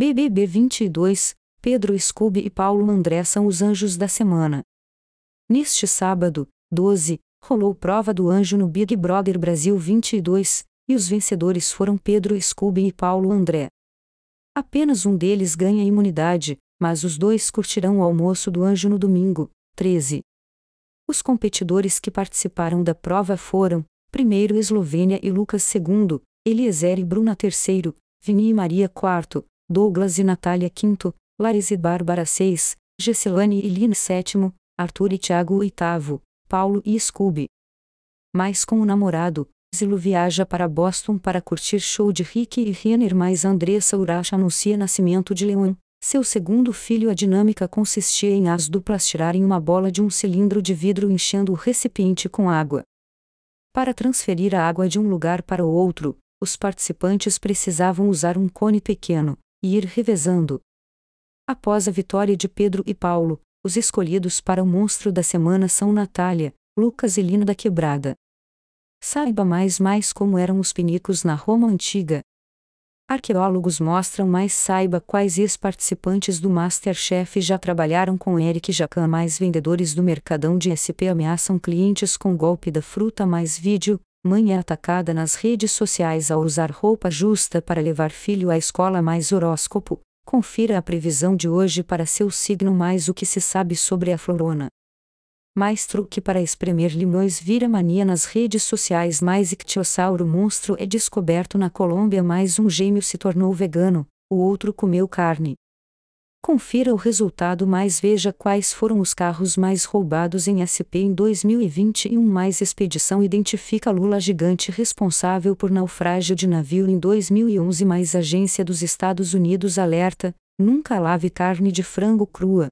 BBB 22, Pedro Scooby e Paulo André são os anjos da semana. Neste sábado, 12, rolou prova do anjo no Big Brother Brasil 22, e os vencedores foram Pedro Scooby e Paulo André. Apenas um deles ganha imunidade, mas os dois curtirão o almoço do anjo no domingo, 13. Os competidores que participaram da prova foram, primeiro Eslovênia e Lucas II, Eliezer e Bruna III, Vini e Maria IV, Douglas e Natália Quinto, Larissa e Bárbara Seis, Gessilane e Lina Sétimo, Arthur e Tiago Oitavo, Paulo e Scooby. Mais com o namorado, Zilo viaja para Boston para curtir show de Rick e Renner mais Andressa Uracha anuncia nascimento de Leon, seu segundo filho a dinâmica consistia em as duplas tirarem uma bola de um cilindro de vidro enchendo o recipiente com água. Para transferir a água de um lugar para o outro, os participantes precisavam usar um cone pequeno, e ir revezando. Após a vitória de Pedro e Paulo, os escolhidos para o monstro da semana são Natália, Lucas e Lino da Quebrada. Saiba mais mais como eram os pinicos na Roma antiga. Arqueólogos mostram mais saiba quais ex-participantes do Masterchef já trabalharam com Eric Jacan mais vendedores do Mercadão de SP ameaçam clientes com golpe da fruta mais vídeo, Mãe é atacada nas redes sociais ao usar roupa justa para levar filho à escola mais horóscopo. Confira a previsão de hoje para seu signo mais o que se sabe sobre a florona. Mais truque para espremer limões vira mania nas redes sociais mais ictiosauro monstro é descoberto na Colômbia mais um gêmeo se tornou vegano, o outro comeu carne. Confira o resultado mais veja quais foram os carros mais roubados em SP em 2021 mais expedição identifica Lula gigante responsável por naufrágio de navio em 2011 mais agência dos Estados Unidos alerta, nunca lave carne de frango crua.